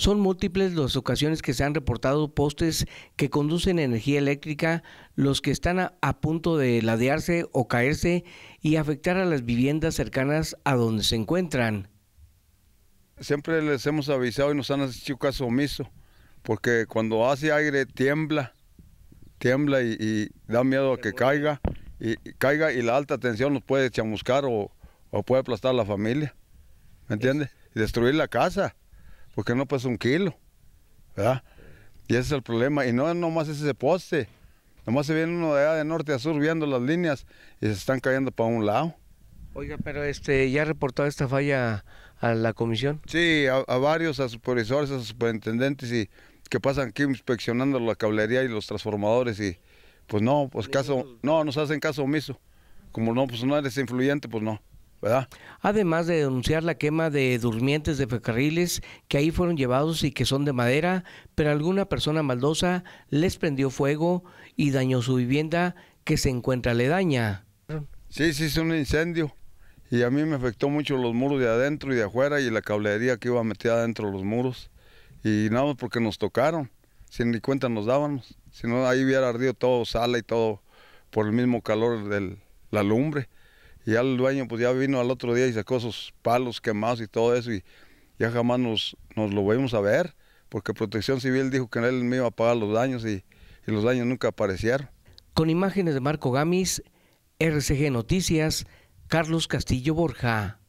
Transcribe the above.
Son múltiples las ocasiones que se han reportado postes que conducen energía eléctrica, los que están a, punto de ladearse o caerse y afectar a las viviendas cercanas a donde se encuentran. Siempre les hemos avisado y nos han hecho caso omiso, porque cuando hace aire tiembla, tiembla y, da miedo a que caiga y, caiga y la alta tensión nos puede chamuscar o, o puede aplastar a la familia, ¿me entiendes? destruir la casa porque no pasa un kilo, ¿verdad? Y ese es el problema, y no nomás ese poste, nomás se viene uno de allá de norte a sur viendo las líneas y se están cayendo para un lado. Oiga, pero este, ¿ya reportado esta falla a la comisión? Sí, a, varios, a supervisores, a superintendentes y que pasan aquí inspeccionando la cablería y los transformadores y pues no, pues caso, no, nos hacen caso omiso. Como no, pues no eres influyente, pues no. Además de denunciar la quema de durmientes de ferrocarriles que ahí fueron llevados y que son de madera, pero alguna persona maldosa les prendió fuego y dañó su vivienda que se encuentra aledaña. Sí, sí, es un incendio. Y a mí me afectó mucho los muros de adentro y de afuera y la cablería que iba metida adentro de los muros. Y nada más porque nos tocaron, sin ni cuenta nos dábamos. Si no, ahí hubiera ardido todo, sala y todo, por el mismo calor de la lumbre. Y ya el dueño pues ya vino al otro día y sacó sus palos quemados y todo eso y ya jamás nos, lo volvimos a ver porque Protección Civil dijo que él me iba a pagar los daños y, y los daños nunca aparecieron. Con imágenes de Marco Gamis, RCG Noticias, Carlos Castillo Borja.